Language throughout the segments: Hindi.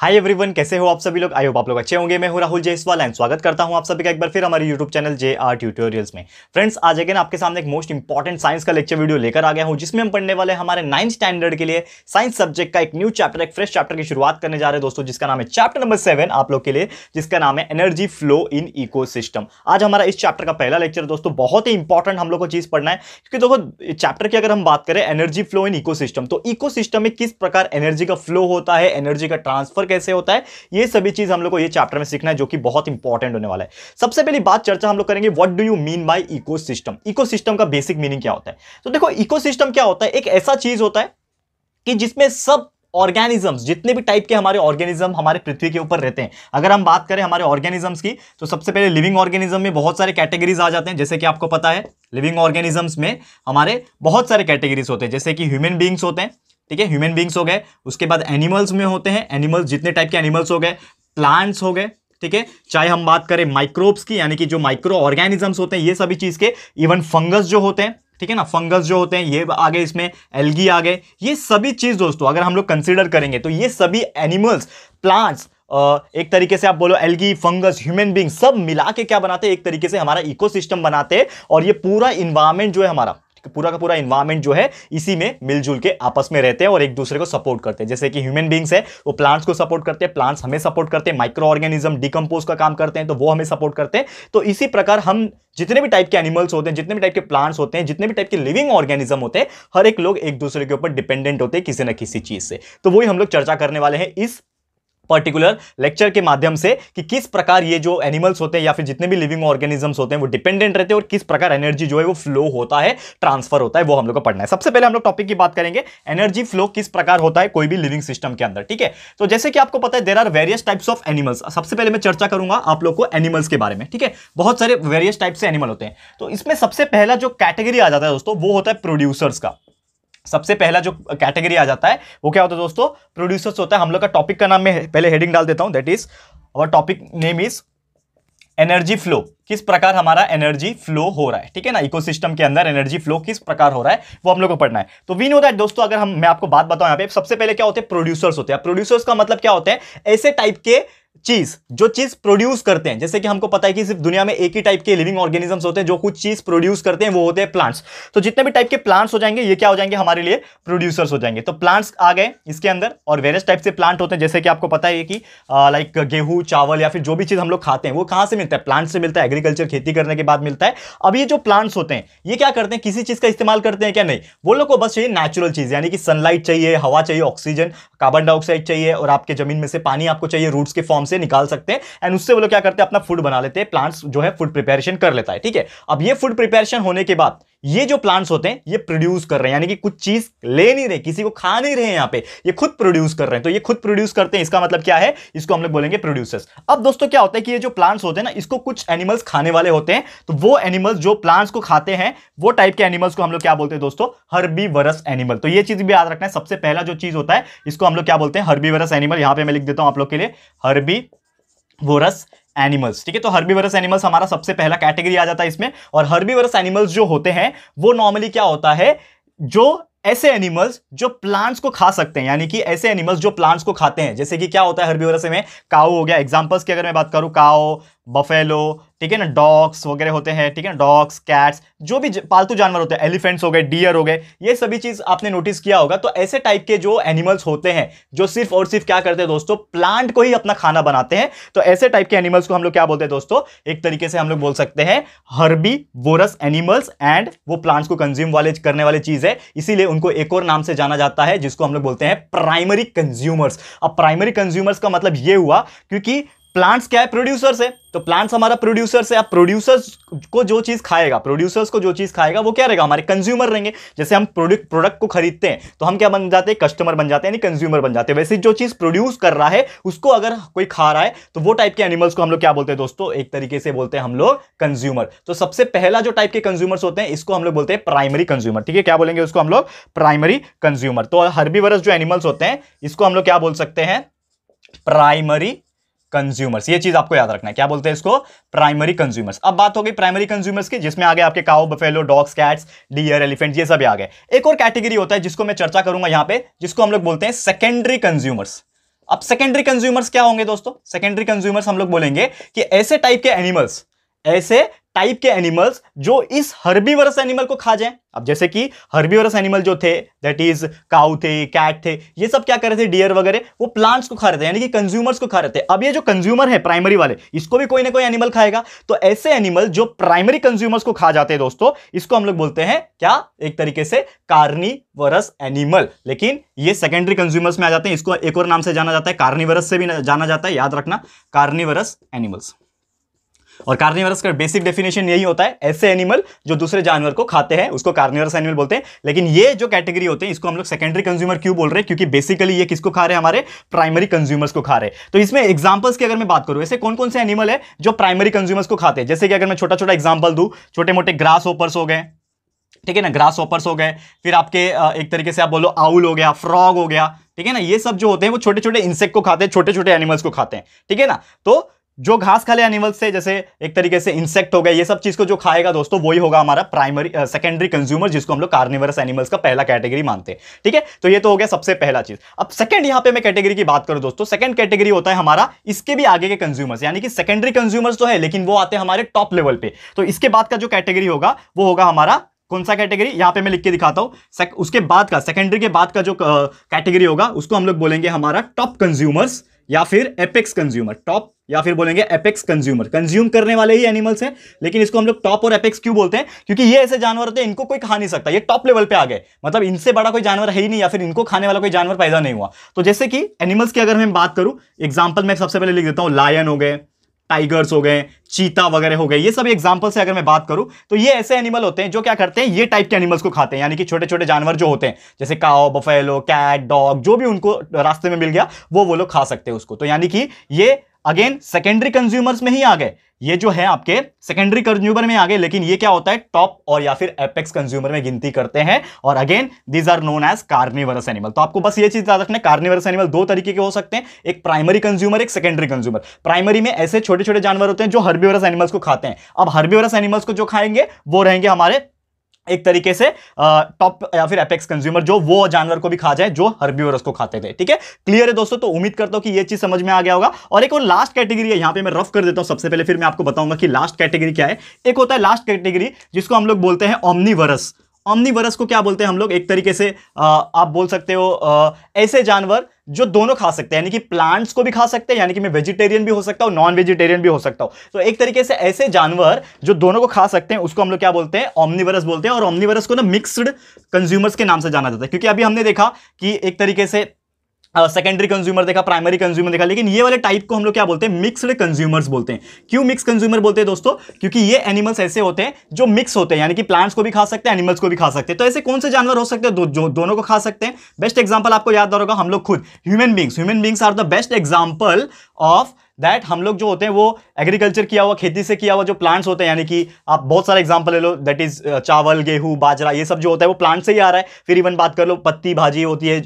हाय एवरीवन कैसे हो आप सभी लोग आई होप आप लोग अच्छे होंगे मैं हूं राहुल जयसवाल एंड स्वागत करता हूं आप सभी का एक बार फिर हमारे YouTube channel J R tutorials में फ्रेंड्स आज अगेन आपके सामने एक मोस्ट इंपॉर्टेंट साइंस का लेक्चर वीडियो लेकर आ गया हूं जिसमें हम पढ़ने वाले हमारे नाइन्थ स्टैंडर्ड के लिए साइंस सब्जेक्ट का एक न्यू चैप्टर एक फ्रेश चैप्टर की शुरुआत करने जा रहे हैं दोस्तों जिसका नाम है चैप्टर नंबर सेवन आप लोग के लिए जिसका नाम है एनर्जी फ्लो इन इको आज हमारा इस चैप्टर का पहला लेक्चर दोस्तों बहुत ही इंपॉर्टेंट हम लोग को चीज पढ़ना है क्योंकि देखो चैप्टर की अगर हम बात करें एनर्जी फ्लो इन इको तो इको में किस प्रकार एनर्जी का फ्लो होता है एनर्जी का ट्रांसफर कैसे होता है ये सभी चीज हम लोग को ये चैप्टर में सीखना है जो कि बहुत इंपॉर्टेंट होने वाला है सबसे पहली बात चर्चा हम लोग करेंगे what do you mean by ecosystem ecosystem का बेसिक मीनिंग क्या होता है तो देखो इकोसिस्टम क्या होता है एक ऐसा चीज होता है कि जिसमें सब ऑर्गेनिजम्स जितने भी टाइप के हमारे ऑर्गेनिज्म हमारे पृथ्वी के ऊपर रहते हैं अगर हम बात करें हमारे ऑर्गेनिजम्स की तो सबसे पहले लिविंग ऑर्गेनिज्म में बहुत सारे कैटेगरीज आ जाते हैं जैसे कि आपको पता है लिविंग ऑर्गेनिजम्स में हमारे बहुत सारे कैटेगरीज होते हैं जैसे कि ह्यूमन बींग्स होते हैं ठीक है ह्यूमन बींग्स हो गए उसके बाद एनिमल्स में होते हैं एनिमल्स जितने टाइप के एनिमल्स हो गए प्लांट्स हो गए ठीक है चाहे हम बात करें माइक्रोब्स की यानी कि जो माइक्रो ऑर्गेनिजम्स होते हैं ये सभी चीज़ के इवन फंगस जो होते हैं ठीक है ना फंगस जो होते हैं ये आ गए इसमें एल्गी आ गए ये सभी चीज़ दोस्तों अगर हम लोग कंसिडर करेंगे तो ये सभी एनिमल्स प्लांट्स एक तरीके से आप बोलो एल्गी फंगस ह्यूमन बींग सब मिला के क्या बनाते हैं एक तरीके से हमारा इकोसिस्टम बनाते हैं और ये पूरा इन्वायरमेंट जो है हमारा पूरा का पूरा इन्वायरमेंट जो है इसी में मिलजुल के आपस में रहते हैं और एक दूसरे को सपोर्ट करते हैं जैसे कि ह्यूमन बींग्स है वो प्लांट्स को सपोर्ट करते हैं प्लांट्स हमें सपोर्ट करते हैं माइक्रो ऑर्गेनिज्म डिकम्पोज का काम करते हैं तो वो हमें सपोर्ट करते हैं तो इसी प्रकार हम जितने भी टाइप के एनिमल्स होते हैं जितने भी टाइप के प्लांट्स होते हैं जितने भी टाइप के लिविंग ऑर्गेनिज्म होते हैं हर एक लोग एक दूसरे के ऊपर डिपेंडेंट होते हैं किसी ना किसी चीज से तो वही हम लोग चर्चा करने वाले हैं इस पर्टिकुलर लेक्चर के माध्यम से कि किस प्रकार ये जो एनिमल्स होते हैं या फिर जितने भी लिविंग ऑर्गेनिजम्स होते हैं वो डिपेंडेंट रहते हैं और किस प्रकार एनर्जी जो है वो फ्लो होता है ट्रांसफर होता है वो हम लोग को पढ़ना है सबसे पहले हम लोग टॉपिक की बात करेंगे एनर्जी फ्लो किस प्रकार होता है कोई भी लिविंग सिस्टम के अंदर ठीक है तो जैसे कि आपको पता है there are various types of animals सबसे पहले मैं चर्चा करूंगा आप लोग को एनिमल्स के बारे में ठीक है बहुत सारे वेरियस टाइप्स से एनिमल होते हैं तो इसमें सबसे पहला जो कैटेगरी आ जाता है दोस्तों वो होता है प्रोड्यूसर्स का सबसे पहला जो कैटेगरी आ जाता है वो क्या होता है दोस्तों प्रोड्यूसर्स होता है हम लोग का टॉपिक का नाम मैं पहले हेडिंग डाल देता हूँ that is our topic name is energy flow किस प्रकार हमारा एनर्जी फ्लो हो रहा है ठीक है ना इकोसिस्टम के अंदर एनर्जी फ्लो किस प्रकार हो रहा है वो हम लोग को पढ़ना है तो वी नो दैट दोस्तों अगर हम मैं आपको बात बताऊं यहाँ पे सबसे पहले क्या होते हैं प्रोड्यूसर्स होते हैं प्रोड्यूसर्स का मतलब क्या होते हैं ऐसे टाइप के चीज जो चीज प्रोड्यूस करते हैं जैसे कि हमको पता है कि सिर्फ दुनिया में एक ही टाइप के लिविंग ऑर्गेनिजम्स होते हैं जो कुछ चीज प्रोड्यूस करते हैं वो होते हैं प्लांट्स तो जितने भी टाइप के प्लांट्स हो जाएंगे ये क्या हो जाएंगे हमारे लिए प्रोड्यूसर्स हो जाएंगे तो प्लांट्स आ गए इसके अंदर और वेरियस टाइप से प्लांट होते हैं जैसे कि आपको पता है कि लाइक गेहूं चावल या फिर जो भी चीज हम लोग खाते हैं वो कहां से मिलता है प्लांट से मिलता है एग्रीकल्चर खेती करने के बाद मिलता है अब ये जो प्लांट्स होते हैं ये क्या करते हैं किसी चीज का इस्तेमाल करते हैं क्या नहीं वो लोग को बस चाहिए नेचुरल चीज यानी कि सनलाइट चाहिए हवा चाहिए ऑक्सीजन कार्बन डाइऑक्साइड चाहिए और आपके जमीन में से पानी आपको चाहिए रूट्स के फॉर्म से निकाल सकते हैं एंड उससे वो लोग क्या करते हैं अपना फूड बना लेते हैं प्लांट्स जो है फूड प्रिपेरेशन कर लेता है ठीक है अब ये फूड प्रिपेरेशन होने के बाद ये जो प्लांट्स होते हैं ये प्रोड्यूस कर रहे हैं यानी कि कुछ चीज ले नहीं रहे किसी को खा नहीं रहे यहां यहाँ पे ये खुद प्रोड्यूस कर रहे हैं तो ये खुद प्रोड्यूस करते हैं इसका मतलब क्या है इसको हम लोग बोलेंगे प्रोड्यूसर्स अब दोस्तों क्या होता है कि ये जो प्लांट्स होते हैं ना इसको कुछ एनिमल्स खाने वाले होते हैं तो वो एनिमल्स जो प्लांट्स को खाते हैं वो टाइप के एनिमल्स को हम लोग क्या बोलते हैं दोस्तों हर्बी एनिमल तो ये चीज भी याद रखना है सबसे पहला जो चीज होता है इसको हम लोग क्या बोलते हैं हर्बी एनिमल यहाँ पे मैं लिख देता हूँ आप लोग के लिए हर्बी एनिमल्स ठीक है तो हर्बीवरस एनिमल्स हमारा सबसे पहला कैटेगरी आ जाता है इसमें और हर्बीवरस एनिमल्स जो होते हैं वो नॉर्मली क्या होता है जो ऐसे एनिमल्स जो प्लांट्स को खा सकते हैं यानी कि ऐसे एनिमल्स जो प्लांट्स को खाते हैं जैसे कि क्या होता है हर्बीवरस में काओ हो गया एग्जांपल्स की अगर मैं बात करूं काओ बफेलो ठीक है ना डॉग्स वगैरह होते हैं ठीक है ना डॉग्स कैट्स जो भी पालतू जानवर होते हैं एलिफेंट्स हो गए डियर हो गए ये सभी चीज़ आपने नोटिस किया होगा तो ऐसे टाइप के जो एनिमल्स होते हैं जो सिर्फ और सिर्फ क्या करते हैं दोस्तों प्लांट को ही अपना खाना बनाते हैं तो ऐसे टाइप के एनिमल्स को हम लोग क्या बोलते हैं दोस्तों एक तरीके से हम लोग बोल सकते हैं हर्बी वोरस एनिमल्स एंड वो प्लांट्स को कंज्यूम वाले करने वाली चीज़ है इसीलिए उनको एक और नाम से जाना जाता है जिसको हम लोग बोलते हैं प्राइमरी कंज्यूमर्स अब प्राइमरी कंज्यूमर्स का मतलब ये हुआ क्योंकि प्लांट्स क्या है प्रोड्यूसर्स है तो प्लांट्स हमारा प्रोड्यूसर्स है अब प्रोड्यूसर्स को जो चीज़ खाएगा प्रोड्यूसर्स को जो चीज़ खाएगा वो क्या रहेगा हमारे कंज्यूमर रहेंगे जैसे हम प्रोडक्ट प्रोडक्ट को खरीदते हैं तो हम क्या बन जाते हैं कस्टमर बन जाते हैं यानी कंज्यूमर बन जाते हैं वैसे जो चीज़ प्रोड्यूस कर रहा है उसको अगर कोई खा रहा है तो वो टाइप के एनिमल्स को हम लोग क्या बोलते हैं दोस्तों एक तरीके से बोलते हैं हम लोग कंज्यूमर तो सबसे पहला जो टाइप के कंज्यूमर्स होते हैं इसको हम लोग बोलते हैं प्राइमरी कंज्यूमर ठीक है क्या बोलेंगे उसको हम लोग प्राइमरी कंज्यूमर तो हर जो एनिमल्स होते हैं इसको हम लोग क्या बोल सकते हैं प्राइमरी कंज्यूमर्स ये चीज आपको याद रखना है क्या बोलते हैं इसको प्राइमरी कंज्यूमर्स अब बात हो गई प्राइमरी कंज्यूमर्स की जिसमें आ गए आपके cow buffalo dogs cats deer elephant ये सब आ गए एक और कैटेगरी होता है जिसको मैं चर्चा करूंगा यहाँ पे जिसको हम लोग बोलते हैं सेकेंडरी कंज्यूमर्स अब सेकेंडरी कंज्यूमर्स क्या होंगे दोस्तों सेकेंडरी कंज्यूमर्स हम लोग बोलेंगे कि ऐसे टाइप के एनिमल्स ऐसे टाइप के एनिमल्स जो इस हर्बीवरस एनिमल को खा जाएं अब जैसे कि हर्बीवरस एनिमल जो थे दैट इज काउ थे कैट थे ये सब क्या कर रहे थे डियर वगैरह वो प्लांट्स को खा रहे थे यानी कि कंज्यूमर्स को खा रहे थे अब ये जो कंज्यूमर है प्राइमरी वाले इसको भी कोई ना कोई एनिमल खाएगा तो ऐसे एनिमल जो प्राइमरी कंज्यूमर्स को खा जाते हैं दोस्तों इसको हम लोग बोलते हैं क्या एक तरीके से कार्निवरस एनिमल लेकिन ये सेकेंडरी कंज्यूमर्स में आ जाते हैं इसको एक और नाम से जाना जाता है कार्निवरस से भी जाना जाता है याद रखना कार्निवरस एनिमल्स और कार्निवरस का बेसिक डेफिनेशन यही होता है ऐसे एनिमल जो दूसरे जानवर को खाते हैं उसको कार्निवरस एनिमल बोलते हैं लेकिन ये जो कैटेगरी होते हैं इसको हम लोग सेकेंडरी कंज्यूमर क्यों बोल रहे हैं क्योंकि बेसिकली ये किसको खा रहे हैं हमारे प्राइमरी कंज्यूमर्स को खा रहे हैं तो इसमें एग्जाम्पल्स की अगर मैं बात करूँ ऐसे कौन कौन से एनिमल है जो प्राइमरी कंज्यूमर्स को खाते हैं जैसे कि अगर मैं छोटा छोटा एग्जाम्पल दूँ छोटे मोटे ग्रास ओपर्स हो गए ठीक है ना ग्रास ओपर्स हो गए फिर आपके एक तरीके से आप बोलो आउल हो गया फ्रॉग हो गया ठीक है ना ये सब जो होते हैं वो छोटे छोटे इंसेक्ट को खाते हैं छोटे छोटे एनिमल्स को खाते हैं ठीक है ना तो जो घास खाले एनिमल्स से जैसे एक तरीके से इंसेक्ट हो गए ये सब चीज़ को जो खाएगा दोस्तों वही होगा हमारा प्राइमरी सेकेंडरी कंज्यूमर जिसको हम लोग कार्निवरस एनिमल्स का पहला कैटेगरी मानते हैं ठीक है तो ये तो हो गया सबसे पहला चीज़ अब सेकंड यहाँ पे मैं कैटेगरी की बात करूँ दोस्तों सेकंड कैटेगरी होता है हमारा इसके भी आगे के कंज्यूमर्स यानी कि सेकेंडरी कंज्यूमर्स तो है लेकिन वो आते हैं हमारे टॉप लेवल पे तो इसके बाद का जो कैटेगरी होगा वो होगा हमारा कौन सा कैटेगरी यहाँ पे मैं लिख के दिखाता हूँ उसके बाद का सेकेंडरी के बाद का जो कैटेगरी होगा उसको हम लोग बोलेंगे हमारा टॉप कंज्यूमर्स या फिर एपेक्स कंज्यूमर टॉप या फिर बोलेंगे एपेक्स कंज्यूमर कंज्यूम करने वाले ही एनिमल्स हैं लेकिन इसको हम लोग टॉप और एपेक्स क्यों बोलते हैं क्योंकि ये ऐसे जानवर होते हैं इनको कोई खा नहीं सकता ये टॉप लेवल पे आ गए मतलब इनसे बड़ा कोई जानवर है ही नहीं या फिर इनको खाने वाला कोई जानवर पैदा नहीं हुआ तो जैसे कि एनिमल्स की अगर मैं बात करूं एग्जाम्पल मैं सबसे पहले लिख देता हूँ लायन हो गए टाइगर्स हो गए चीता वगैरह हो गए ये सब एग्जाम्पल से अगर मैं बात करूं तो ये ऐसे एनिमल होते हैं जो क्या करते हैं ये टाइप के एनिमल्स को खाते हैं यानी कि छोटे छोटे जानवर जो होते हैं जैसे काओ बफेलो कैट डॉग जो भी उनको रास्ते में मिल गया वो वो लोग खा सकते हैं उसको तो यानी कि ये अगेन सेकेंडरी कंज्यूमर्स में ही आ गए ये जो है आपके सेकेंडरी कंज्यूमर में आ गए लेकिन ये क्या होता है टॉप और या फिर एपेक्स कंज्यूमर में गिनती करते हैं और again these are known as carnivorous animal तो आपको बस ये चीज याद रखना कार्निवरस एनिमल दो तरीके के हो सकते हैं एक प्राइमरी कंज्यूमर एक सेकेंडरी कंज्यूमर प्राइमरी में ऐसे छोटे छोटे जानवर होते हैं जो हर्बिवरस एनिमल्स को खाते हैं अब हर्बिवरस एनिमल्स को जो खाएंगे वो रहेंगे हमारे एक तरीके से टॉप या फिर एपेक्स कंज्यूमर जो वो जानवर को भी खा जाए जो हर्बीवरस को खाते थे ठीक है क्लियर है दोस्तों तो उम्मीद करता हूँ कि ये चीज समझ में आ गया होगा और एक और लास्ट कैटेगरी है यहाँ पे मैं रफ कर देता हूँ सबसे पहले फिर मैं आपको बताऊंगा कि लास्ट कैटेगरी क्या है एक होता है लास्ट कैटेगरी जिसको हम लोग बोलते हैं ओमनी ऑमनीवरस को क्या बोलते हैं हम लोग एक तरीके से आ, आप बोल सकते हो आ, ऐसे जानवर जो दोनों खा सकते हैं यानी कि प्लांट्स को भी खा सकते हैं यानी कि मैं वेजिटेरियन भी हो सकता हूँ नॉन वेजिटेरियन भी हो सकता हूँ तो एक तरीके से ऐसे जानवर जो दोनों को खा सकते हैं उसको हम लोग क्या बोलते हैं ऑमनीवरस बोलते हैं और ऑमनीवरस को ना मिक्सड कंज्यूमर्स के नाम से जाना जाता है क्योंकि अभी हमने देखा कि एक तरीके से सेकेंडरी कंज्यूमर देखा प्राइमरी कंज्यूमर देखा लेकिन ये वाले टाइप को हम लोग क्या बोलते हैं मिक्सड कंज्यूमर्स बोलते हैं क्यों मिक्स कंज्यूमर बोलते हैं दोस्तों क्योंकि ये एनिमल्स ऐसे होते हैं जो मिक्स होते हैं यानी कि प्लांट्स को भी खा सकते हैं एनिमल्स को भी खा सकते हैं तो ऐसे कौन से जानवर हो सकते हैं दो, दोनों को खा सकते हैं बेस्ट एग्जाम्पल आपको याद होगा हम लोग खुद human beings human beings are the best example of that हम लोग जो होते हैं वो एग्रीकल्चर किया हुआ खेती से किया हुआ जो प्लांट्स होते हैं यानी कि आप बहुत सारे एग्जाम्पल ले लो दैट इज चावल गेहूँ बाजरा ये सब जो होता है वो प्लांट से ही आ रहा है फिर इवन बात कर लो पत्ती भाजी होती है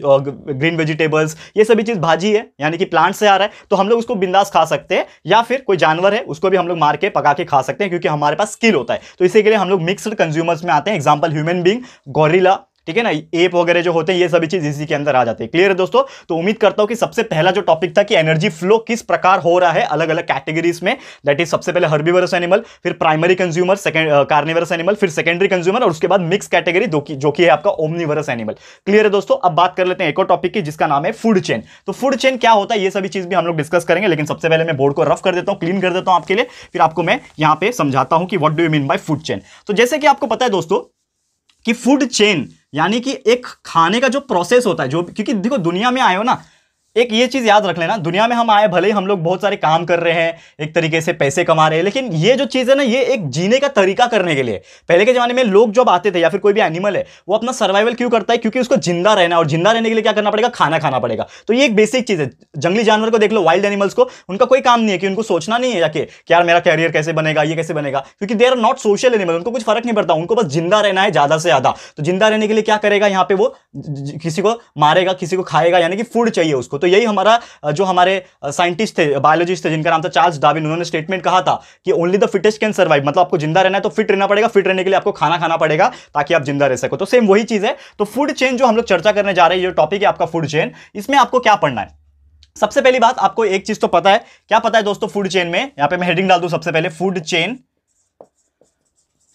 ग्रीन वेजिटेबल्स ये सभी चीज़ भाजी है यानी कि प्लांट से आ रहा है तो हम लोग उसको बिंदास खा सकते हैं या फिर कोई जानवर है उसको भी हम लोग मार के पका के खा सकते हैं क्योंकि हमारे पास स्किल होता है तो इसी के लिए हम लोग मिक्सड कंज्यूमर्स में आते हैं एग्जाम्पल ह्यूमन बींग गोरिला ठीक है ना एप वगैरह जो होते हैं ये सभी चीज़ इसी के अंदर आ जाते हैं क्लियर है दोस्तों तो उम्मीद करता हूं कि सबसे पहला जो टॉपिक था कि एनर्जी फ्लो किस प्रकार हो रहा है अलग अलग कैटेगरीज में दैट इज सबसे पहले हर्बीवरस एनिमल फिर primary consumer second carnivorous animal फिर सेकेंडरी कंज्यूमर और उसके बाद मिक्स कैटेगरी जो कि है आपका ओमनीवरस एनिमल क्लियर है दोस्तों अब बात कर लेते हैं एक और टॉपिक की जिसका नाम है फूड चेन तो फूड चेन क्या होता है ये सभी चीज़ भी हम लोग डिस्कस करेंगे लेकिन सबसे पहले मैं बोर्ड को रफ कर देता हूँ क्लीन कर देता हूँ आपके लिए फिर आपको मैं यहाँ पे समझाता हूँ कि what do you mean by food chain तो जैसे कि आपको पता है दोस्तों कि फूड चेन यानी कि एक खाने का जो प्रोसेस होता है जो क्योंकि देखो दुनिया में आए हो ना एक ये चीज़ याद रख लेना दुनिया में हम आए भले ही हम लोग बहुत सारे काम कर रहे हैं एक तरीके से पैसे कमा रहे हैं लेकिन ये जो चीज़ है ना ये एक जीने का तरीका करने के लिए पहले के ज़माने में लोग जब आते थे या फिर कोई भी एनिमल है वो अपना सर्वाइवल क्यों करता है क्योंकि उसको जिंदा रहना और जिंदा रहने के लिए क्या करना पड़ेगा खाना खाना पड़ेगा तो ये एक बेसिक चीज़ है जंगली जानवर को देख लो वाइल्ड एनिमल्स को उनका कोई काम नहीं है कि उनको सोचना नहीं है जाके कि यार मेरा कैरियर कैसे बनेगा ये कैसे बनेगा क्योंकि they are not social animal उनको कुछ फर्क नहीं पड़ता उनको बस जिंदा रहना है ज़्यादा से ज़्यादा तो जिंदा रहने के लिए क्या करेगा यहाँ पे वो किसी को मारेगा किसी को खाएगा यानी कि फूड चाहिए उसको तो यही हमारा जो हमारे साइंटिस्ट थे बायोलॉजिस्ट थे जिनका नाम था चार्ल्स डाविन उन्होंने स्टेटमेंट कहा था कि only the fittest can survive मतलब आपको जिंदा रहना है तो फिट रहना पड़ेगा फिट रहने के लिए आपको खाना खाना पड़ेगा ताकि आप जिंदा रह सको तो सेम वही चीज़ है तो फूड चेन जो हम लोग चर्चा करने जा रहे हैं जो टॉपिक है आपका फूड चेन इसमें आपको क्या पढ़ना है सबसे पहली बात आपको एक चीज तो पता है क्या पता है दोस्तों फूड चेन में यहां पे मैं हेडिंग डाल दूं सबसे पहले फूड चेन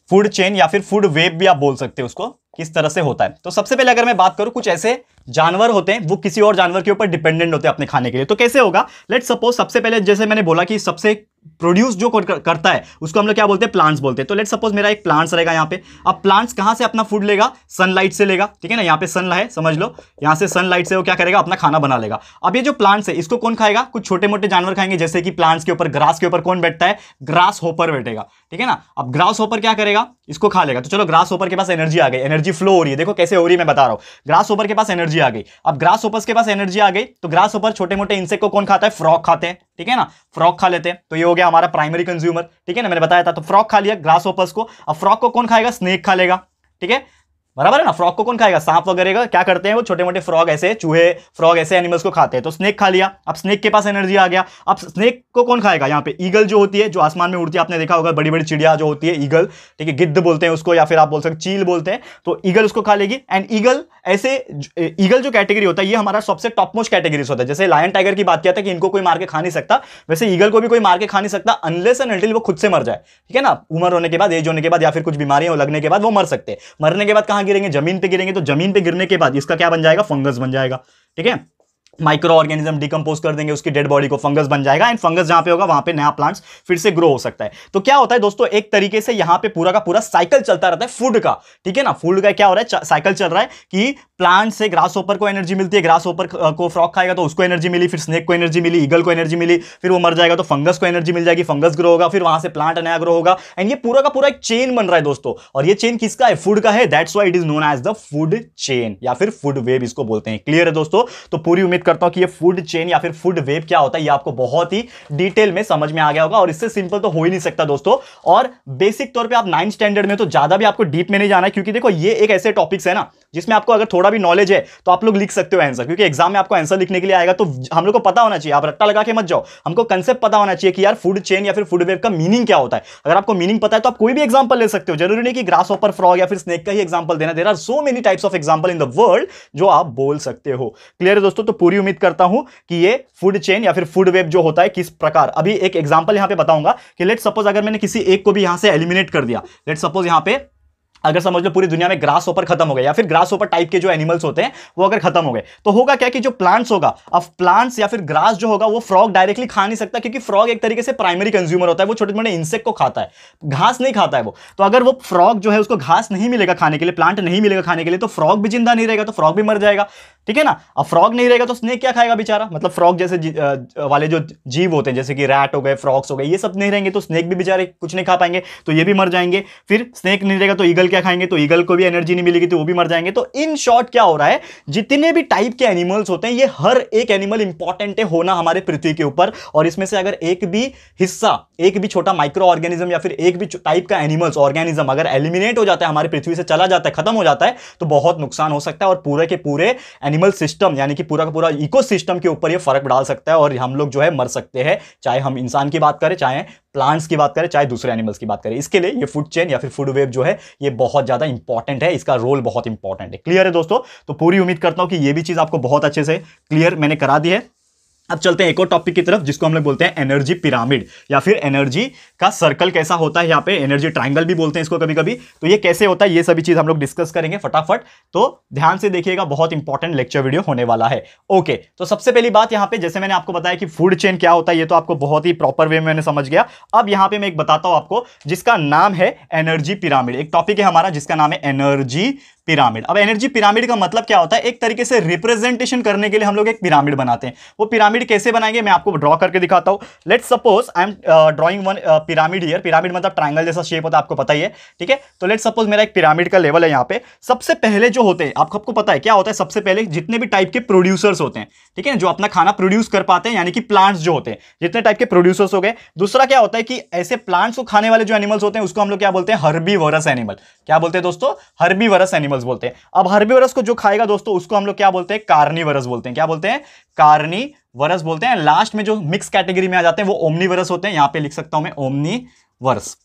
फूड चेन या फिर फूड वेब भी आप बोल सकते हैं उसको किस तरह से होता है तो सबसे पहले अगर मैं बात करूं कुछ ऐसे जानवर होते हैं वो किसी और जानवर के ऊपर डिपेंडेंट होते हैं अपने खाने के लिए तो कैसे होगा लेट सपोज सबसे पहले जैसे मैंने बोला कि सबसे प्रोड्यूस जो कर, करता है उसको हम लोग क्या बोलते हैं प्लांट्स बोलते हैं तो लेट सपोज मेरा एक प्लांट्स रहेगा यहाँ पे अब प्लांट्स कहाँ से अपना फूड लेगा सनलाइट से लेगा ठीक है ना यहाँ पे सन है समझ लो यहाँ से सनलाइट से वो क्या करेगा अपना खाना बना लेगा अब ये जो प्लांट्स है इसको कौन खाएगा कुछ छोटे मोटे जानवर खाएंगे जैसे कि प्लांट्स के ऊपर ग्रास के ऊपर कौन बैठता है ग्रास होपर बैठेगा ठीक है ना अब ग्रास होपर क्या करेगा इसको खा लेगा तो चलो ग्रास होपर के पास एनर्जी आ गई एनर्जी एनर्जी फ्लो हो रही है देखो कैसे हो रही है मैं बता रहा हूँ ग्रास ओपर के पास एनर्जी आ गई अब ग्रास ओपर के पास एनर्जी आ गई तो ग्रास ओपर छोटे मोटे इंसेक्ट को कौन खाता है फ्रॉक खाते हैं ठीक है ना फ्रॉक खा लेते हैं तो ये हो गया हमारा प्राइमरी कंज्यूमर ठीक है ना मैंने बताया था तो फ्रॉक खा लिया ग्रास ओपर को अब फ्रॉक को कौन खाएगा स्नेक खा लेगा ठीक है बराबर है ना फ्रॉग को कौन खाएगा सांप वगैरह का क्या करते हैं वो छोटे मोटे फ्रॉग ऐसे चूहे फ्रॉग ऐसे एनिमल्स को खाते हैं तो स्नेक खा लिया अब स्नेक के पास एनर्जी आ गया अब स्नेक को कौन खाएगा यहाँ पे ईगल जो होती है जो आसमान में उड़ती है आपने देखा होगा बड़ी बड़ी चिड़िया जो होती है ईगल ठीक है गिद्ध बोलते हैं उसको या फिर आप बोल सकते चील बोलते हैं तो ईगल उसको खा लेगी एंड ईगल ऐसे ईगल जो कैटेगरी होता है ये हमारा सबसे टॉप मोस्ट कैटेगरीज होता है जैसे लायन टाइगर की बात किया था कि इनको कोई मार के खा नहीं सकता वैसे ईगल को भी कोई मार के खा नहीं सकता अनलेस एंड अल्टिल वो खुद से मर जाए ठीक है ना उम्र होने के बाद एज होने के बाद या फिर कुछ बीमारियां लगने के बाद वो मर सकते हैं मरने के बाद कहाँ गिरेंगे जमीन पे गिरेंगे तो जमीन पे गिरने के बाद इसका क्या बन जाएगा फंगस बन जाएगा ठीक है माइक्रो ऑर्गेनिज्म डिकम्पोज कर देंगे उसकी डेड बॉडी को फंगस बन जाएगा एंड फंगस जहां पे होगा वहां पे नया प्लांट्स फिर से ग्रो हो सकता है तो क्या होता है दोस्तों एक तरीके से यहाँ पे पूरा का पूरा साइकिल चलता रहता है फूड का ठीक है ना फूड का क्या हो रहा है साइकिल चल रहा है कि प्लांट से ग्रास ओपर को एनर्जी मिलती है ग्रास ओपर को फ्रॉक खाएगा तो उसको एनर्जी मिली फिर स्नेक को एनर्जी मिली ईगल को एनर्जी मिली फिर वो मर जाएगा तो फंगस को एनर्जी मिल जाएगी फंगस ग्रो होगा फिर वहां से प्लांट नया ग्रो होगा एंड ये पूरा का पूरा एक चेन बन रहा है दोस्तों और ये चेन किसका है फूड का है that's why it is known as the food chain या फिर फूड वेब इसको बोलते हैं क्लियर है दोस्तों तो पूरी उम्मीद करता हूं कि ये फूड चेन या फिर फूड वेब क्या होता है ये आपको बहुत ही डिटेल में समझ में आ गया होगा और इससे सिंपल तो हो ही नहीं सकता दोस्तों और बेसिक तौर पे आप नाइन्थ स्टैंडर्ड में तो ज़्यादा भी आपको डीप में नहीं जाना है क्योंकि देखो ये एक ऐसे टॉपिक्स है ना जिसमें आपको अगर थोड़ा भी नॉलेज है तो आप लोग लिख सकते हो आंसर क्योंकि एग्जाम में आपको आंसर लिखने के लिए आएगा तो हम लोग को पता होना चाहिए आप रट्टा लगा के मत जाओ हमको कंसेप्ट पता होना चाहिए कि यार फूड चेन या फिर फूड वेब का मीनिंग क्या होता है अगर आपको मीनिंग पता है तो आप कोई भी एग्जाम्पल ले सकते हो जरूरी नहीं कि ग्रास ऑपर फ्रॉग या फिर स्नेक का ही एग्जाम्पल देना there are so many types of example in the world जो आप बोल सकते हो क्लियर है दोस्तों तो पूरी भी उम्मीद करता हूं कि ये फूड चेन या फिर फूड वेब जो होता है किस प्रकार अभी एक एग्जाम्पल यहां पे बताऊंगा कि लेट सपोज अगर मैंने किसी एक को भी यहां से एलिमिनेट कर दिया लेट सपोज यहां पे अगर समझ लो पूरी दुनिया में ग्रास ओपर खत्म हो गए या फिर ग्रास ओपर टाइप के जो एनिमल्स होते हैं वो अगर खत्म हो गए तो होगा क्या कि जो प्लांट्स होगा अब प्लांट्स या फिर ग्रास जो होगा वो फ्रॉग डायरेक्टली खा नहीं सकता क्योंकि फ्रॉग एक तरीके से प्राइमरी कंज्यूमर होता है वो छोटे मोटे इंसेक्ट को खाता है घास नहीं खाता है वो तो अगर वो फ्रॉग जो है उसको घास नहीं मिलेगा खाने के लिए प्लांट नहीं मिलेगा खाने के लिए तो फ्रॉग भी जिंदा नहीं रहेगा तो फ्रॉग भी मर जाएगा ठीक है ना अब फ्रॉग नहीं रहेगा तो स्नेक क्या खाएगा बेचारा मतलब फ्रॉग जैसे वाले जो जीव होते हैं जैसे कि रैट हो गए फ्रॉक्स हो गए ये सब नहीं रहेंगे तो स्नेक भी बेचारे कुछ नहीं खा पाएंगे तो ये भी मर जाएंगे फिर स्नेक नहीं रहेगा तो ईगल ईगल क्या खाएंगे तो ईगल को भी एनर्जी नहीं मिलेगी तो वो भी मर जाएंगे तो इन शॉर्ट क्या हो रहा है जितने भी टाइप के एनिमल्स होते हैं ये हर एक एनिमल इंपॉर्टेंट है होना हमारे पृथ्वी के ऊपर और इसमें से अगर एक भी हिस्सा एक भी छोटा माइक्रो ऑर्गेनिज्म या फिर एक भी टाइप का एनिमल्स ऑर्गेनिज्म अगर एलिमिनेट हो जाता है हमारे पृथ्वी से चला जाता है खत्म हो जाता है तो बहुत नुकसान हो सकता है और पूरे के पूरे एनिमल सिस्टम यानी कि पूरा का पूरा इको के ऊपर ये फर्क डाल सकता है और हम लोग जो है मर सकते हैं चाहे हम इंसान की बात करें चाहे प्लांट्स की बात करें चाहे दूसरे एनिमल्स की बात करें इसके लिए ये फूड चेन या फिर फूड वेव जो है ये बहुत ज़्यादा इंपॉर्टेंट है इसका रोल बहुत इंपॉर्टेंट है क्लियर है दोस्तों तो पूरी उम्मीद करता हूं कि यह भी चीज़ आपको बहुत अच्छे से क्लियर मैंने करा दी है अब चलते हैं एक और टॉपिक की तरफ जिसको हम लोग बोलते हैं एनर्जी पिरामिड या फिर एनर्जी का सर्कल कैसा होता है यहाँ पे एनर्जी ट्रायंगल भी बोलते हैं इसको कभी कभी तो ये कैसे होता है ये सभी चीज़ हम लोग डिस्कस करेंगे फटाफट तो ध्यान से देखिएगा बहुत इंपॉर्टेंट लेक्चर वीडियो होने वाला है ओके तो सबसे पहली बात यहाँ पे जैसे मैंने आपको बताया कि फूड चेन क्या होता है ये तो आपको बहुत ही प्रॉपर वे में मैंने समझ गया अब यहाँ पे मैं एक बताता हूँ आपको जिसका नाम है एनर्जी पिरामिड एक टॉपिक है हमारा जिसका नाम है एनर्जी पिरामिड अब एनर्जी पिरामिड का मतलब क्या होता है एक तरीके से रिप्रेजेंटेशन करने के लिए हम लोग एक पिरामिड बनाते हैं वो पिरामिड कैसे बनाएंगे मैं आपको ड्रॉ करके दिखाता हूँ let suppose I am drawing one pyramid here pyramid मतलब ट्राइंगल जैसा शेप होता है आपको पता ही है ठीक है तो लेट सपोज मेरा एक पिरामिड का लेवल है यहाँ पे सबसे पहले जो होते हैं आपको पता है क्या होता है सबसे पहले जितने भी टाइप के प्रोड्यूसर्स होते हैं ठीक है जो अपना खाना प्रोड्यूस कर पाते हैं यानी कि प्लांट्स जो होते हैं जितने टाइप के प्रोड्यूसर्स हो गए दूसरा क्या होता है कि ऐसे प्लांट्स को खाने वाले जो एनिमल्स होते हैं उसको हम लोग क्या बोलते हैं हर्बी एनिमल क्या बोलते हैं दोस्तों हर्बी एनिमल एनिमल्स बोलते हैं अब हर्बीवरस को जो खाएगा दोस्तों उसको हम लोग क्या बोलते हैं कार्निवरस बोलते हैं क्या बोलते हैं कार्निवरस बोलते हैं लास्ट में जो मिक्स कैटेगरी में आ जाते हैं वो ओमनीवरस होते हैं यहां पर लिख सकता हूं मैं ओमनीवरस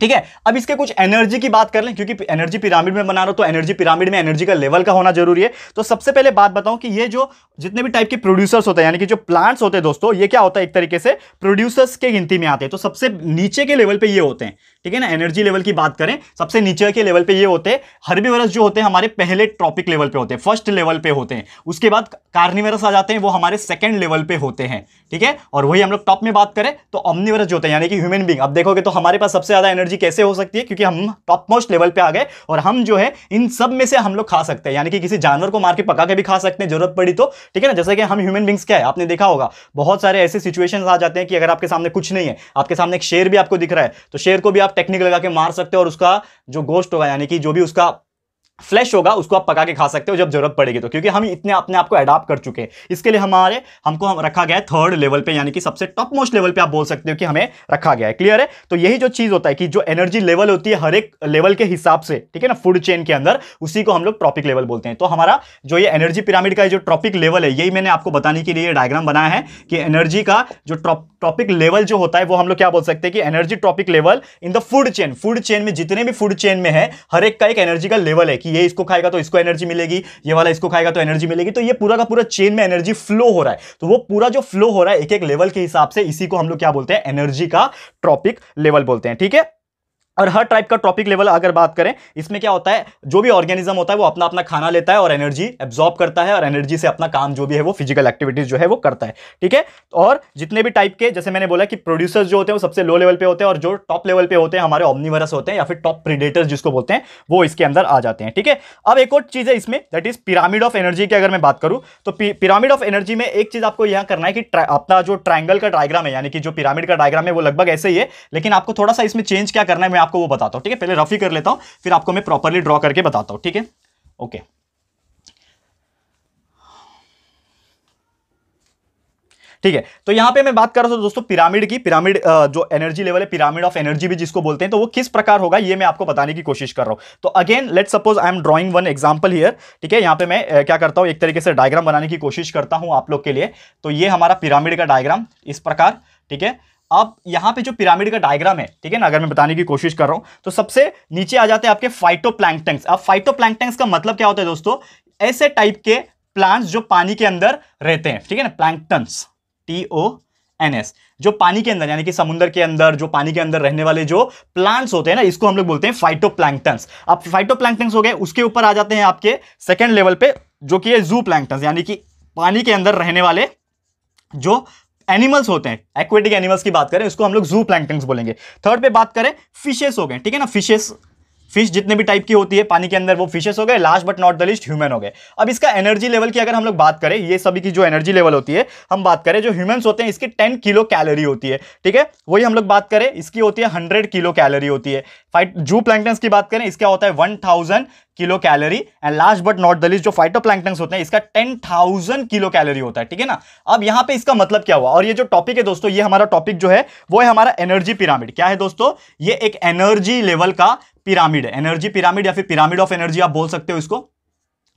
ठीक है अब इसके कुछ एनर्जी की बात कर लें क्योंकि एनर्जी पिरामिड में बना रहा हूं तो एनर्जी पिरामिड में एनर्जी का लेवल का होना जरूरी है तो सबसे पहले बात बताऊं कि ये जो जितने भी टाइप के प्रोड्यूसर्स होते हैं यानी कि जो प्लांट्स होते हैं दोस्तों ये क्या होता है एक तरीके से प्रोड्यूसर्स के गिनती में आते हैं तो सबसे नीचे के लेवल पर ये होते हैं ठीक है ना एनर्जी लेवल की बात करें सबसे नीचे के लेवल पे ये होते हैं हर्बीवरस जो होते हैं हमारे पहले ट्रॉपिक लेवल पे होते हैं फर्स्ट लेवल पे होते हैं उसके बाद कार्निवरस आ जाते हैं वो हमारे सेकंड लेवल पे होते हैं ठीक है और वही हम लोग टॉप में बात करें तो ऑमनिवरस जो होते हैं यानी कि ह्यूमन बींग अब देखोगे तो हमारे पास सबसे ज़्यादा एनर्जी कैसे हो सकती है क्योंकि हम टॉप मोस्ट लेवल पर आ गए और हम जो है इन सब में से हम लोग खा सकते हैं यानी कि किसी जानवर को मार के पका के भी खा सकते हैं जरूरत पड़ी तो ठीक है ना जैसे कि हम ह्यूमन बींग्स क्या है आपने देखा होगा बहुत सारे ऐसे सिचुएशन आ जाते हैं कि अगर आपके सामने कुछ नहीं है आपके सामने एक शेर भी आपको दिख रहा है तो शेर को भी आप टेक्निक लगा के मार सकते हो और उसका जो गोस्ट होगा यानी कि जो भी उसका फ्लैश होगा उसको आप पका के खा सकते हो जब जरूरत पड़ेगी तो क्योंकि हम इतने अपने आप को अडाप्ट कर चुके हैं इसके लिए हमारे हमको हम रखा गया है थर्ड लेवल पे यानी कि सबसे टॉप मोस्ट लेवल पे आप बोल सकते हो कि हमें रखा गया है क्लियर है तो यही जो चीज़ होता है कि जो एनर्जी लेवल होती है हर एक लेवल के हिसाब से ठीक है ना फूड चेन के अंदर उसी को हम लोग ट्रॉपिक लेवल बोलते हैं तो हमारा जो ये एनर्जी पिरामिड का जो ट्रॉपिक लेवल है यही मैंने आपको बताने के लिए डायग्राम बनाया है कि एनर्जी का जो ट्रॉपिक लेवल जो होता है वो हम लोग क्या बोल सकते हैं कि energy trophic level in the food chain food chain में जितने भी फूड चेन में है हर एक का एक एनर्जी का लेवल है कि ये इसको खाएगा तो इसको एनर्जी मिलेगी ये वाला इसको खाएगा तो एनर्जी मिलेगी तो ये पूरा का पूरा चेन में एनर्जी फ्लो हो रहा है तो वो पूरा जो फ्लो हो रहा है एक एक लेवल के हिसाब से इसी को हम लोग क्या बोलते हैं एनर्जी का ट्रॉपिक लेवल बोलते हैं ठीक है और हर टाइप का टॉपिक लेवल अगर बात करें इसमें क्या होता है जो भी ऑर्गेनिज्म होता है वो अपना अपना खाना लेता है और एनर्जी एब्जॉर्ब करता है और एनर्जी से अपना काम जो भी है वो फिजिकल एक्टिविटीज जो है वो करता है ठीक है और जितने भी टाइप के जैसे मैंने बोला कि प्रोड्यूसर्स जो होते हैं वो सबसे लो लेवल पे होते हैं और जो टॉप लेवल पे होते हैं हमारे ऑमनीवरस होते हैं या फिर टॉप प्रीडेटर्स जिसको बोलते हैं वो इसके अंदर आ जाते हैं ठीक है अब एक और चीज़ है इसमें that is pyramid of energy की अगर मैं बात करूँ तो पिरामिड ऑफ एनर्जी में एक चीज़ आपको यहाँ करना है कि अपना जो ट्राइंगल का डायग्राम है यानी कि जो पिरामिड का डायग्राम है वो लगभग ऐसे ही है लेकिन आपको थोड़ा सा इसमें चेंज क्या करना है आपको वो बताता हूँ ठीक है पहले रफ ही कर लेता हूँ फिर आपको मैं प्रॉपरली ड्रॉ करके बताता हूँ ठीक है ओके ठीक है तो यहाँ पे मैं बात कर रहा था दोस्तों पिरामिड की पिरामिड जो एनर्जी लेवल है पिरामिड ऑफ एनर्जी भी जिसको बोलते हैं तो वो किस प्रकार होगा ये मैं आपको बताने की कोशिश कर रहा हूँ तो again let suppose I am drawing one example here ठीक है यहाँ पे मैं क्या करता हूँ एक तरीके से डायग्राम बनाने की कोशिश करता हूँ आप लोग के लिए तो ये हमारा पिरामिड का डायग्राम इस प्रकार ठीक है अब यहाँ पे जो पिरामिड का डायग्राम है ठीक है ना अगर मैं बताने की कोशिश कर रहा हूँ तो सबसे नीचे आ जाते हैं आपके फाइटो प्लैंकटंग्स अब फाइटो का मतलब क्या होता है दोस्तों ऐसे टाइप के प्लांट्स जो पानी के अंदर रहते हैं ठीक है ना planktons T O N S जो पानी के अंदर यानी कि समुद्र के अंदर जो पानी के अंदर रहने वाले जो प्लांट्स होते हैं ना इसको हम लोग बोलते हैं फाइटो प्लैंकटन्स अब फाइटो प्लैंकटन्स हो गए उसके ऊपर आ जाते हैं आपके सेकेंड लेवल पे जो कि है जू प्लैंकटन्स यानी कि पानी के अंदर रहने वाले जो एनिमल्स होते हैं एक्वेटिक एनिमल्स की बात करें उसको हम लोग जू प्लैंकटन्स बोलेंगे थर्ड पे बात करें फिशेस हो गए ठीक है ना फिशेस फिश जितने भी टाइप की होती है पानी के अंदर वो फिशेस हो गए last but not the least human हो गए अब इसका एनर्जी लेवल की अगर हम लोग बात करें ये सभी की जो एनर्जी लेवल होती है हम बात करें जो ह्यूमन्स होते हैं इसकी टेन किलो कैलोरी होती है ठीक है वही हम लोग बात करें इसकी होती है हंड्रेड किलो कैलोरी होती है जू प्लैंकटन्स की बात करें इसका होता है one thousand kilo calorie and last but not the least जो फाइटो होते हैं इसका टेन थाउजेंड किलो कैलोरी होता है ठीक है ना अब यहाँ पे इसका मतलब क्या हुआ और ये जो टॉपिक है दोस्तों ये हमारा टॉपिक जो है वो है हमारा एनर्जी पिरामिड क्या है दोस्तों ये एक एनर्जी लेवल का पिरामिड एनर्जी पिरामिड या फिर पिरामिड ऑफ एनर्जी आप बोल सकते हो इसको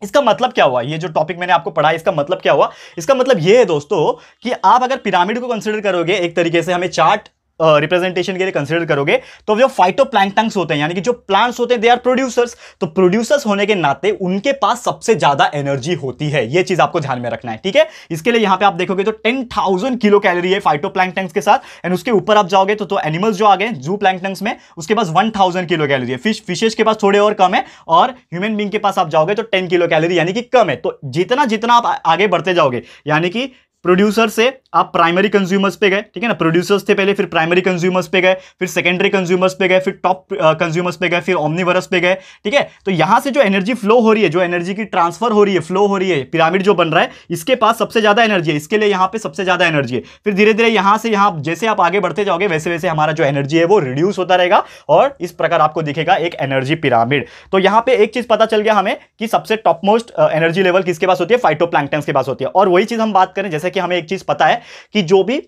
इसका मतलब क्या हुआ ये जो टॉपिक मैंने आपको पढ़ा इसका मतलब क्या हुआ इसका मतलब ये है दोस्तों कि आप अगर पिरामिड को कंसिडर करोगे एक तरीके से हमें चार्ट रिप्रेजेंटेशन के लिए कंसिडर करोगे तो जो फाइटो प्लांटंग्स होते हैं यानी कि जो प्लांट्स होते हैं दे आर प्रोड्यूसर्स तो प्रोड्यूसर्स होने के नाते उनके पास सबसे ज्यादा एनर्जी होती है ये चीज आपको ध्यान में रखना है ठीक है इसके लिए यहां पे आप देखोगे तो टेन थाउजेंड किलो कैलोरी है फाइटो प्लांटंग्स के साथ एंड उसके ऊपर आप जाओगे तो, तो एनिमल्स जो आ गए जू प्लांटंग्स में उसके पास वन थाउजेंड किलो कैलोरी है फिश फिशेज के पास थोड़े और कम है और ह्यूमन बींग के पास आप जाओगे तो टेन किलो कैलोरी यानी कि कम है तो जितना जितना आप आगे बढ़ते जाओगे यानी कि प्रोड्यूसर से आप प्राइमरी कंज्यूमर्स पे गए ठीक है ना प्रोड्यूसर्स थे पहले फिर प्राइमरी कंज्यूमर्स पे गए फिर सेकेंडरी कंज्यूमर्स पे गए फिर टॉप कंज्यूमर्स uh, पे गए फिर ओमनीवरस पे गए ठीक है तो यहां से जो एनर्जी फ्लो हो रही है जो एनर्जी की ट्रांसफर हो रही है फ्लो हो रही है पिरामिड जो बन रहा है इसके पास सबसे ज्यादा एनर्जी है इसके लिए यहाँ पे सबसे ज्यादा एनर्जी है फिर धीरे धीरे यहाँ से यहाँ जैसे आप आगे बढ़ते जाओगे वैसे वैसे हमारा जो एनर्जी है वो रिड्यूस होता रहेगा और इस प्रकार आपको दिखेगा एक एनर्जी पिरामिड तो यहाँ पे एक चीज पता चल गया हमें कि सबसे टॉप मोस्ट एनर्जी लेवल किसके पास होती है फाइटो के पास होती है और वही चीज हम बात करें जैसे जैसे कि हमें एक चीज पता है कि जो भी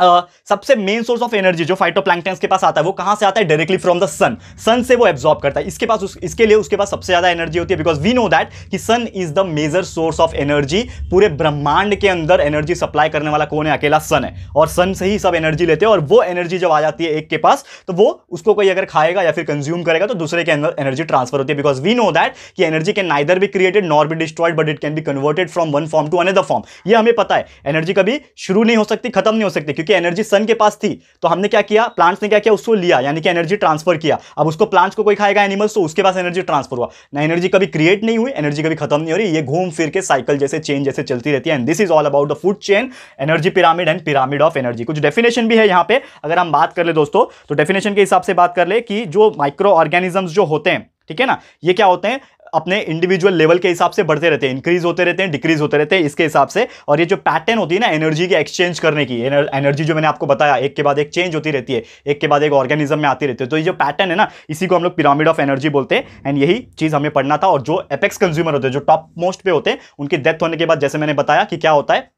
Uh, सबसे मेन सोर्स ऑफ एनर्जी जो फाइटोप्लैंक्टन्स के पास आता है वो कहां से आता है directly from the sun sun से वो एब्जॉर्ब करता है इसके पास उस, इसके लिए उसके पास सबसे ज्यादा एनर्जी होती है बिकॉज वी नो दैट कि sun is the major source of energy पूरे ब्रह्मांड के अंदर एनर्जी सप्लाई करने वाला कौन है अकेला सन है और सन से ही सब एनर्जी लेते हैं और वो एनर्जी जब आ जाती है एक के पास तो वो उसको कोई अगर खाएगा या फिर कंज्यूम करेगा तो दूसरे के अंदर एनर्जी ट्रांसफर होती है बिकॉज वी नो दैट कि एनर्जी कैन नाइदर भी created nor be destroyed but it can be converted from one form to another form यह हमें पता है एनर्जी कभी शुरू नहीं हो सकती खत्म नहीं हो सकती क्योंकि एनर्जी सन के पास थी तो हमने क्या किया प्लांट्स ने क्या किया उसको लिया यानी कि एनर्जी ट्रांसफर किया अब उसको प्लांट्स को कोई खाएगा एनिमल्स तो उसके पास एनर्जी ट्रांसफर हुआ ना एनर्जी कभी क्रिएट नहीं हुई एनर्जी कभी खत्म नहीं हो रही ये घूम फिर के साइकिल जैसे चेन जैसे चलती रहती है and this is all about the food chain energy pyramid and pyramid of energy कुछ डेफिनेशन भी है यहाँ पे अगर हम बात कर ले दोस्तों तो डेफिनेशन के हिसाब से बात कर ले कि जो माइक्रो ऑर्गेनिजम्स जो होते हैं ठीक है ना ये क्या होते हैं अपने इंडिविजुअल लेवल के हिसाब से बढ़ते रहते हैं इंक्रीज होते रहते हैं डिक्रीज होते रहते हैं इसके हिसाब से और ये जो पैटर्न होती है ना एनर्जी के एक्सचेंज करने की एनर्जी जो मैंने आपको बताया एक के बाद एक चेंज होती रहती है एक के बाद एक ऑर्गेनिज्म में आती रहती है तो ये जो पैटर्न है ना इसी को हम लोग पिरामिड ऑफ एनर्जी बोलते हैं एंड यही चीज़ हमें पढ़ना था और जो एपेक्स कंज्यूमर होते हैं जो टॉप मोस्ट पे होते हैं उनकी डेथ होने के बाद जैसे मैंने बताया कि क्या होता है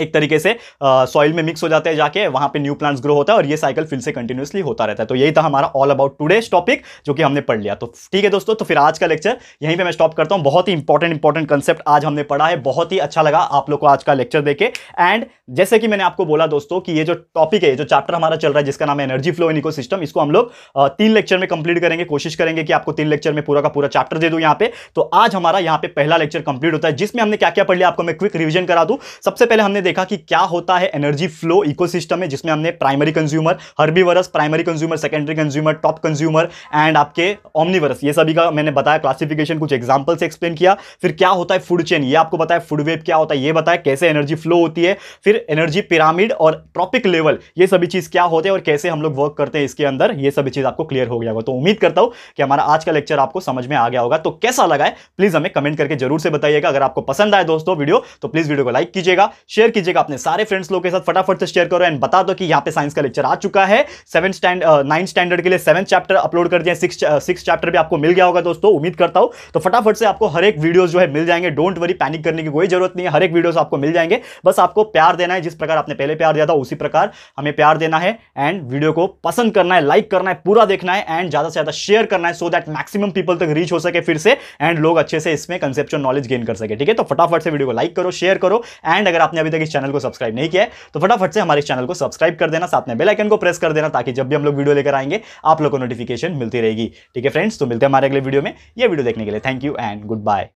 एक तरीके से सॉइल में मिक्स हो जाते हैं जाके वहाँ पे न्यू प्लांट्स ग्रो होता है और ये साइकिल फिर से कंटिन्यूसली होता रहता है तो यही था हमारा ऑल अबाउट टुडेज टॉपिक जो कि हमने पढ़ लिया तो ठीक है दोस्तों तो फिर आज का लेक्चर यहीं पे मैं स्टॉप करता हूँ बहुत ही इंपॉर्टेंट इंपॉर्टेंट कंसेप्ट आज हमने पढ़ा है बहुत ही अच्छा लगा आप लोग को आज का लेक्चर देखे एंड जैसे कि मैंने आपको बोला दोस्तों कि ये जो टॉपिक है जो चैप्टर हमारा चल रहा है जिसका नाम है energy flow in ecosystem इसको हम लोग तीन लेक्चर में कंप्लीट करेंगे कोशिश करेंगे कि आपको तीन लेक्चर में पूरा का पूरा चैप्टर दे दूँ यहाँ पे तो आज हमारा यहाँ पे पहला लेक्चर कंप्लीट होता है जिसमें हमने क्या क्या पढ़ लिया आपको मैं क्विक रिविजन करा दूँ सबसे पहले हमने देखा कि क्या होता है एनर्जी फ्लो इकोसिस्टम में जिसमें हमने primary consumer herbivores primary consumer secondary consumer top consumer and आपके ओमनीवरस ये सभी का मैंने बताया क्लासिफिकेशन कुछ एग्जाम्पल से एक्सप्लेन किया फिर क्या होता है फूड चेन ये आपको बताया फूड वेब क्या होता है ये बताया कैसे एनर्जी फ्लो होती है फिर एनर्जी पिरामिड और ट्रॉपिक लेवल ये सभी चीज़ क्या होते हैं और कैसे हम लोग वर्क करते हैं इसके अंदर ये सभी चीज़ आपको क्लियर हो गया होगा तो उम्मीद करता हूँ कि हमारा आज का लेक्चर आपको समझ में आ गया होगा तो कैसा लगा है प्लीज़ हमें कमेंट करके जरूर से बताइएगा अगर आपको पसंद आए दोस्तों वीडियो तो प्लीज़ वीडियो को लाइक कीजिएगा शेयर कीजिएगा अपने सारे फ्रेंड्स लोगों के साथ फटाफट से शेयर करो एंड बता दो कि यहाँ पे साइंस का लेक्चर आ चुका है सेवन स्टैंड नाइन स्टैंडर्ड के लिए सेवन चैप्टर अपलोड कर दिया सिक्स चैप्टर भी आपको मिल गया होगा दोस्तों उम्मीद करता हूँ तो फटाफट से आपको हर एक वीडियो जो है मिल जाएंगे डोंट वरी पैनिक करने की कोई जरूरत नहीं है हर एक वीडियो आपको मिल जाएंगे बस आपको प्यार देना है जिस प्रकार आपने पहले प्यार दिया था उसी प्रकार हमें प्यार देना है एंड वीडियो को पसंद करना है लाइक करना है पूरा देखना है एंड ज्यादा से ज्यादा शेयर करना है सो दैट मैक्सिमम पीपल तक रीच हो सके फिर से एंड लोग अच्छे से इसमें कंसेप्चुअल नॉलेज गेन कर सके ठीक है तो फटाफट से वीडियो को लाइक करो शेयर करो एंड अगर आपने अभी तक इस चैनल को सब्सक्राइब नहीं किया है तो फटाफट से हमारे चैनल को सब्सक्राइब कर देना साथ में बेलाइकन को प्रेस कर देना ताकि जब भी हम लोग वीडियो लेकर आएंगे आप लोग को नोटिफिकेशन मिलती रहेगी ठीक है फ्रेंड्स तो मिलते हैं हमारे अगले वीडियो में यह वीडियो देखने के लिए thank you and good bye